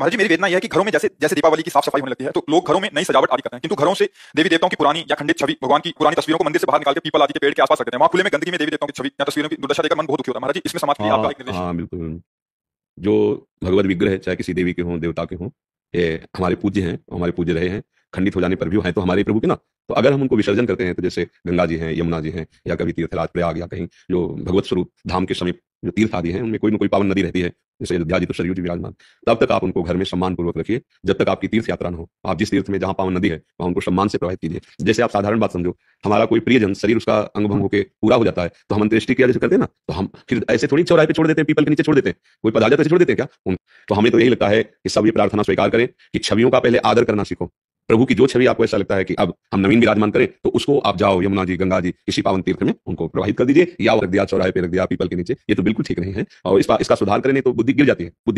महाराज जी मेरी वेदना यह है कि घरों में जैसे जैसे दीपावली की साफ सफाई होने लगती है तो लोग घरों में नई सजावट आदि करते हैं किंतु घरों से देवी देवताओं की पुरानी या खंडित छवि भगवान की पुरानी तस्वीरों को मंदिर से बाहर निकाल के पीपल आदि के पेड़ के आसपास रखते हैं वहां खुले में गंदगी में देवी देवताओं की छवि या तस्वीरों की दुर्दशा देकर मन बहुत दुखी होता है महाराज जी इसमें समाज के लिए आपका एक निर्देश हाँ, हाँ बिल्कुल जो भगवत विग्रह चाहे किसी देवी के हों देवता के हों ये हमारे पूज्य हैं हमारे पूज्य रहे हैं खंडित हो जाने पर भी है तो हमारे प्रभु के ना तो अगर हम उनको विसर्जन करते हैं तो जैसे गंगा जी हैं यमुना जी हैं या कभी तीर्थराज प्रयाग या कहीं जो भगवत स्वरूप धाम के समीप जो तीर्थ आदि हैं उनमें कोई ना कोई पावन नदी रहती है जैसे अयोध्या जी तो सरयू जी विराजमान तब तक आप उनको घर में सम्मान पूर्वक रखिए जब तक आपकी तीर्थ यात्रा न हो आप जिस तीर्थ में जहाँ पावन नदी है वहां उनको सम्मान से प्रभावित कीजिए जैसे आप साधारण बात समझो हमारा कोई प्रियजन शरीर उसका अंग भंग होकर पूरा हो जाता है तो हम अंत्येष्टि किया जैसे करते हैं ना तो हम फिर ऐसे थोड़ी चौराहे पे छोड़ देते हैं पीपल के नीचे छोड़ देते हैं कोई पदार्थ छोड़ देते हैं क्या तो हमें तो यही लगता है कि सब ये प्रार्थना स्वीकार करें कि छवियों का पहले आदर करना सीखो प्रभु की जो छवि आपको ऐसा लगता है कि अब हम नवीन विराजमान करें तो उसको आप जाओ यमुना जी गंगा जी किसी पावन तीर्थ में उनको प्रवाहित कर दीजिए या रख दिया चौराहे पे रख दिया पीपल के नीचे ये तो बिल्कुल ठीक नहीं है और इसका इसका सुधार करें तो बुद्धि गिर जाती है बुद्धि